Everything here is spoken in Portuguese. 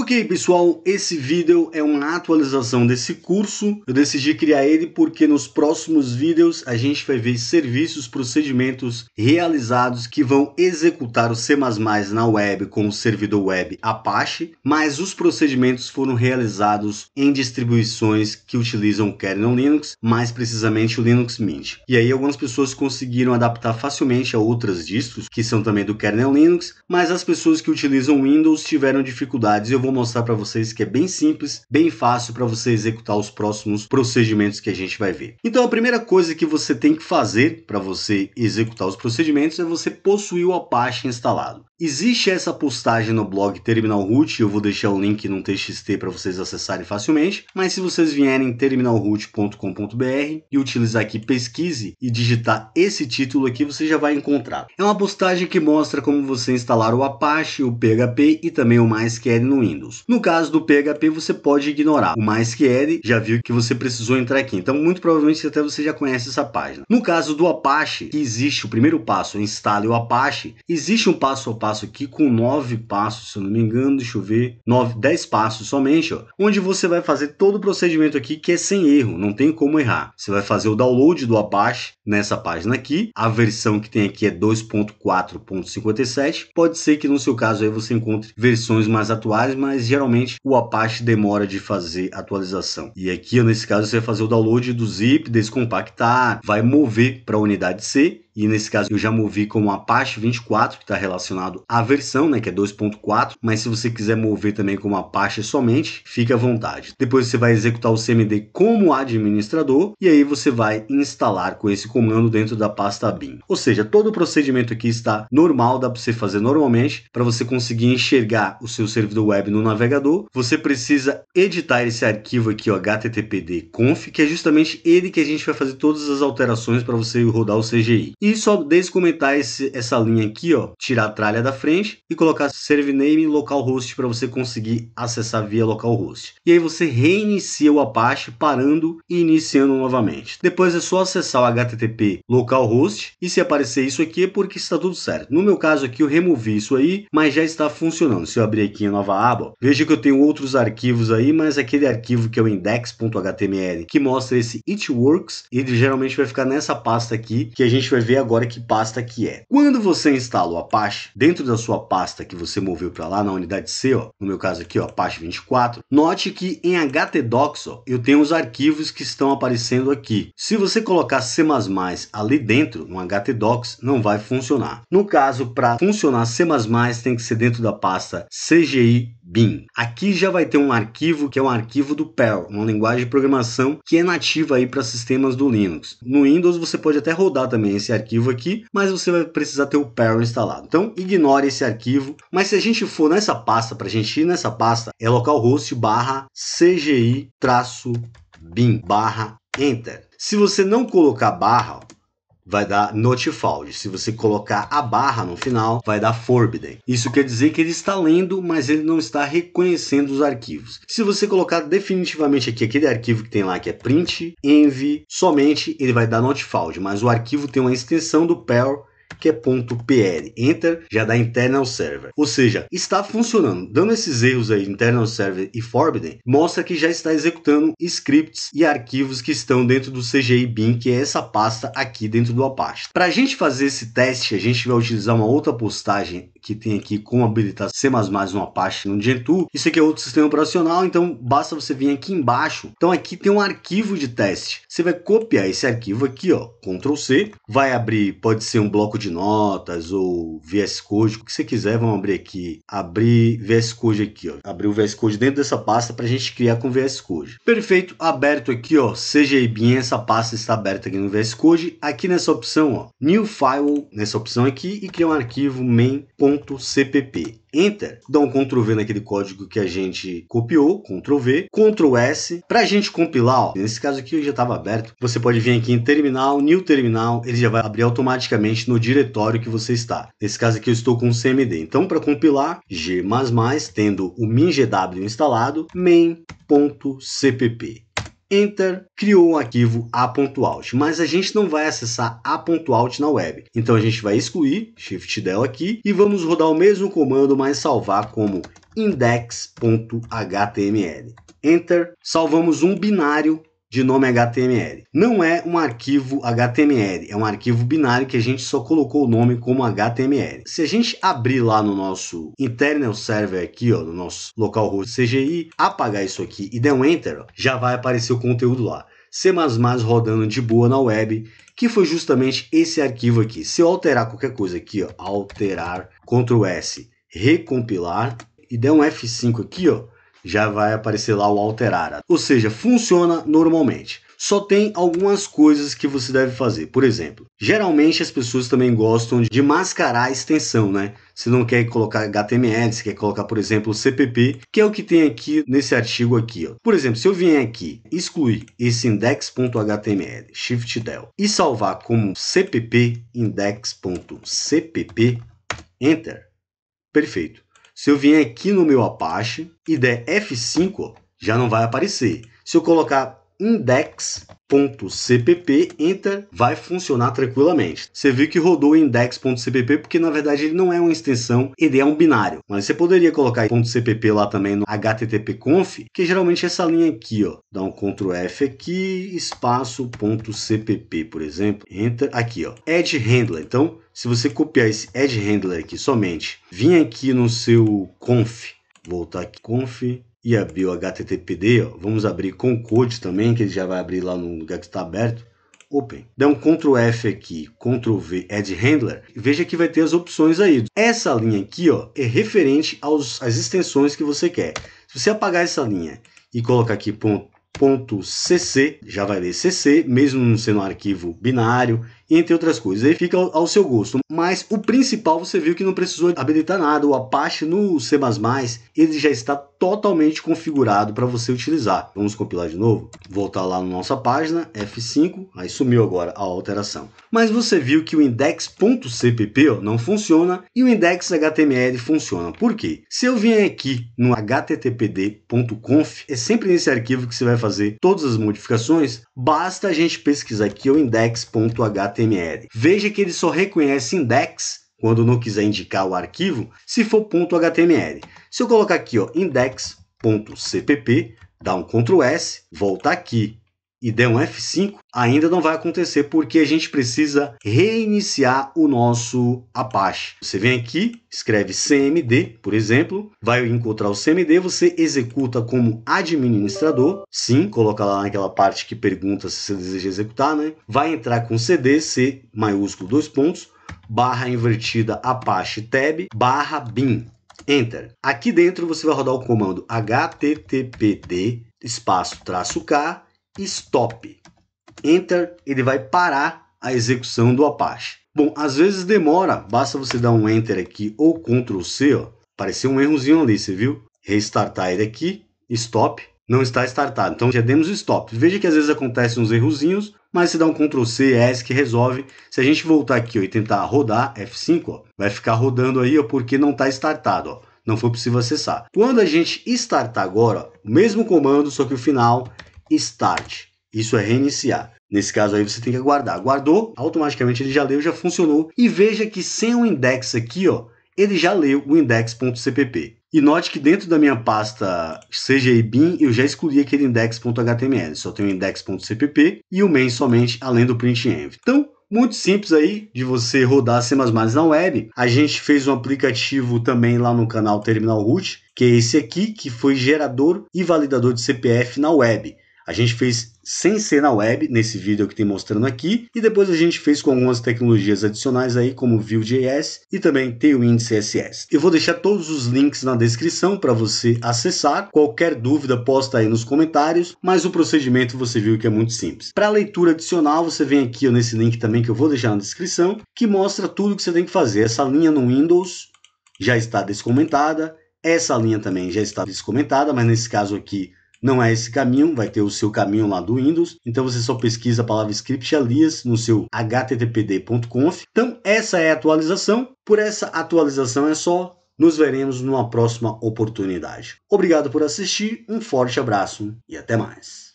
Ok, pessoal, esse vídeo é uma atualização desse curso. Eu decidi criar ele porque nos próximos vídeos a gente vai ver serviços, procedimentos realizados que vão executar o C++ na web com o servidor web Apache, mas os procedimentos foram realizados em distribuições que utilizam o kernel Linux, mais precisamente o Linux Mint. E aí algumas pessoas conseguiram adaptar facilmente a outras distros que são também do kernel Linux, mas as pessoas que utilizam Windows tiveram dificuldades. Eu vou vou mostrar para vocês que é bem simples, bem fácil para você executar os próximos procedimentos que a gente vai ver. Então a primeira coisa que você tem que fazer para você executar os procedimentos é você possuir o Apache instalado. Existe essa postagem no blog Terminal Root, eu vou deixar o link num TXT para vocês acessarem facilmente, mas se vocês vierem em terminalroot.com.br e utilizar aqui pesquise e digitar esse título aqui, você já vai encontrar. É uma postagem que mostra como você instalar o Apache, o PHP e também o MySQL no Windows. Windows. No caso do PHP, você pode ignorar. O MySQL já viu que você precisou entrar aqui. Então, muito provavelmente até você já conhece essa página. No caso do Apache, que existe o primeiro passo, instale o Apache. Existe um passo a passo aqui com nove passos, se eu não me engano, deixa eu ver, nove, dez passos somente, ó, onde você vai fazer todo o procedimento aqui que é sem erro, não tem como errar. Você vai fazer o download do Apache nessa página aqui. A versão que tem aqui é 2.4.57. Pode ser que no seu caso aí você encontre versões mais atuais, mas geralmente o Apache demora de fazer atualização. E aqui, nesse caso, você vai fazer o download do zip, descompactar, vai mover para a unidade C e nesse caso eu já movi como Apache 24, que está relacionado à versão, né, que é 2.4, mas se você quiser mover também como Apache somente, fica à vontade. Depois você vai executar o CMD como administrador e aí você vai instalar com esse comando dentro da pasta bin. Ou seja, todo o procedimento aqui está normal, dá para você fazer normalmente, para você conseguir enxergar o seu servidor web no navegador, você precisa editar esse arquivo aqui, o httpd.conf que é justamente ele que a gente vai fazer todas as alterações para você rodar o CGI. E só descomentar esse, essa linha aqui, ó, tirar a tralha da frente e colocar serve name localhost para você conseguir acessar via localhost. E aí você reinicia o Apache parando e iniciando novamente. Depois é só acessar o HTTP localhost e se aparecer isso aqui é porque está tudo certo. No meu caso aqui eu removi isso aí, mas já está funcionando. Se eu abrir aqui a nova aba, ó, veja que eu tenho outros arquivos aí, mas aquele arquivo que é o index.html que mostra esse it works, ele geralmente vai ficar nessa pasta aqui que a gente vai ver ver agora que pasta que é. Quando você instala o Apache, dentro da sua pasta que você moveu para lá, na unidade C, ó, no meu caso aqui, ó, Apache 24, note que em htdocs ó, eu tenho os arquivos que estão aparecendo aqui. Se você colocar C++ ali dentro, no htdocs, não vai funcionar. No caso, para funcionar C++ tem que ser dentro da pasta CGI bin. Aqui já vai ter um arquivo que é um arquivo do Perl, uma linguagem de programação que é nativa aí para sistemas do Linux. No Windows você pode até rodar também esse arquivo aqui, mas você vai precisar ter o Perl instalado. Então ignore esse arquivo, mas se a gente for nessa pasta, para a gente ir nessa pasta, é localhost barra cgi-bin barra enter. Se você não colocar barra, vai dar notified. Se você colocar a barra no final, vai dar forbidden. Isso quer dizer que ele está lendo, mas ele não está reconhecendo os arquivos. Se você colocar definitivamente aqui aquele arquivo que tem lá que é print, env, somente ele vai dar notified, mas o arquivo tem uma extensão do perl que é .pr. Enter já dá internal server. Ou seja, está funcionando. Dando esses erros aí, internal server e forbidden, mostra que já está executando scripts e arquivos que estão dentro do CGI bin, que é essa pasta aqui dentro do Apache. Para a gente fazer esse teste, a gente vai utilizar uma outra postagem que tem aqui como habilitar C++ no Apache no Gentoo. Isso aqui é outro sistema operacional, então basta você vir aqui embaixo. Então aqui tem um arquivo de teste. Você vai copiar esse arquivo aqui, ó, Ctrl C, vai abrir, pode ser um bloco de de notas ou VS Code, o que você quiser, vamos abrir aqui. Abrir VS Code aqui, ó. Abrir o VS Code dentro dessa pasta para a gente criar com VS Code. Perfeito, aberto aqui, ó. CGI bem essa pasta está aberta aqui no VS Code. Aqui nessa opção, ó, New File, nessa opção aqui e criar um arquivo main.cpp. Enter, dá um Ctrl V naquele código que a gente copiou, Ctrl V, Ctrl S, para a gente compilar, ó, nesse caso aqui eu já estava aberto, você pode vir aqui em Terminal, New Terminal, ele já vai abrir automaticamente no diretório que você está. Nesse caso aqui eu estou com CMD, então para compilar, G++, tendo o MinGW instalado, main.cpp. Enter, criou um arquivo a.out, mas a gente não vai acessar a.out na web. Então a gente vai excluir shift del aqui e vamos rodar o mesmo comando, mas salvar como index.html. Enter, salvamos um binário de nome HTML. Não é um arquivo HTML, é um arquivo binário que a gente só colocou o nome como HTML. Se a gente abrir lá no nosso internal server aqui, ó, no nosso local host CGI, apagar isso aqui e der um enter, ó, já vai aparecer o conteúdo lá. C++ rodando de boa na web, que foi justamente esse arquivo aqui. Se eu alterar qualquer coisa aqui, ó, alterar, Ctrl S, recompilar e der um F5 aqui, ó, já vai aparecer lá o alterar, Ou seja, funciona normalmente. Só tem algumas coisas que você deve fazer. Por exemplo, geralmente as pessoas também gostam de mascarar a extensão, né? Você não quer colocar HTML, você quer colocar, por exemplo, CPP, que é o que tem aqui nesse artigo aqui. Ó. Por exemplo, se eu vier aqui, excluir esse index.html, shift del, e salvar como cpp index.cpp, enter, perfeito. Se eu vier aqui no meu Apache e der F5, já não vai aparecer. Se eu colocar index.cpp, enter, vai funcionar tranquilamente. Você viu que rodou index.cpp porque na verdade ele não é uma extensão, ele é um binário. Mas você poderia colocar .cpp lá também no HTTP conf, que geralmente é essa linha aqui, ó. Dá um Ctrl F aqui, espaço.cpp, por exemplo, enter aqui, ó. Edge handler. Então, se você copiar esse edge handler aqui somente, vir aqui no seu conf, voltar aqui conf e abrir o HTTPD, ó, vamos abrir com code também, que ele já vai abrir lá no lugar que está aberto. Open. Dá um Ctrl F aqui, Ctrl V, Add Handler. Veja que vai ter as opções aí. Essa linha aqui ó, é referente aos, às extensões que você quer. Se você apagar essa linha e colocar aqui ponto, ponto .cc, já vai ler CC, mesmo não sendo um arquivo binário, entre outras coisas. Aí fica ao, seu gosto. Mas o principal você viu que não precisou habilitar nada. O Apache no C++ ele já está totalmente configurado para você utilizar. Vamos compilar de novo, voltar lá na nossa página, F5, aí sumiu agora a alteração. Mas você viu que o index.cpp não funciona e o index.html funciona. Por quê? Se eu vim aqui no httpd.conf, é sempre nesse arquivo que você vai fazer todas as modificações, basta a gente pesquisar aqui o index.html HTML. Veja que ele só reconhece index quando não quiser indicar o arquivo, se for ponto .html. Se eu colocar aqui, ó, index.cpp, dá um Ctrl S, volta aqui e der um F5, ainda não vai acontecer porque a gente precisa reiniciar o nosso Apache. Você vem aqui, escreve CMD, por exemplo, vai encontrar o CMD, você executa como administrador, sim, coloca lá naquela parte que pergunta se você deseja executar, né? Vai entrar com CD, C maiúsculo, dois pontos, barra invertida Apache Tab, barra bin. Enter. Aqui dentro você vai rodar o comando httpd espaço traço k stop. Enter, ele vai parar a execução do Apache. Bom, às vezes demora, basta você dar um Enter aqui ou Ctrl C, ó. Apareceu um errozinho ali, você viu? Restartar ele aqui, stop, não está startado. Então já demos stop. Veja que às vezes acontecem uns errozinhos, mas se dá um Ctrl C, S que resolve. Se a gente voltar aqui ó, e tentar rodar F5, ó, vai ficar rodando aí ó, porque não está startado. Ó. Não foi possível acessar. Quando a gente startar agora, ó, o mesmo comando, só que o final Start. Isso é reiniciar. Nesse caso aí você tem que aguardar. Guardou, automaticamente ele já leu, já funcionou. E veja que sem o index aqui, ó, ele já leu o index.cpp. E note que dentro da minha pasta cgi CGI-BIM, eu já excluí aquele index.html, só tem o index.cpp e o main somente além do printenv. Então, muito simples aí de você rodar C++ na web. A gente fez um aplicativo também lá no canal Terminal Root, que é esse aqui, que foi gerador e validador de CPF na web. A gente fez sem ser na web, nesse vídeo que tem mostrando aqui, e depois a gente fez com algumas tecnologias adicionais aí, como Vue.js e também Tailwind CSS. Eu vou deixar todos os links na descrição para você acessar. Qualquer dúvida, posta aí nos comentários, mas o procedimento você viu que é muito simples. Para leitura adicional, você vem aqui ó, nesse link também que eu vou deixar na descrição, que mostra tudo que você tem que fazer. Essa linha no Windows já está descomentada, essa linha também já está descomentada, mas nesse caso aqui não é esse caminho, vai ter o seu caminho lá do Windows. Então você só pesquisa a palavra script alias no seu httpd.conf. Então essa é a atualização. Por essa atualização é só. Nos veremos numa próxima oportunidade. Obrigado por assistir, um forte abraço e até mais.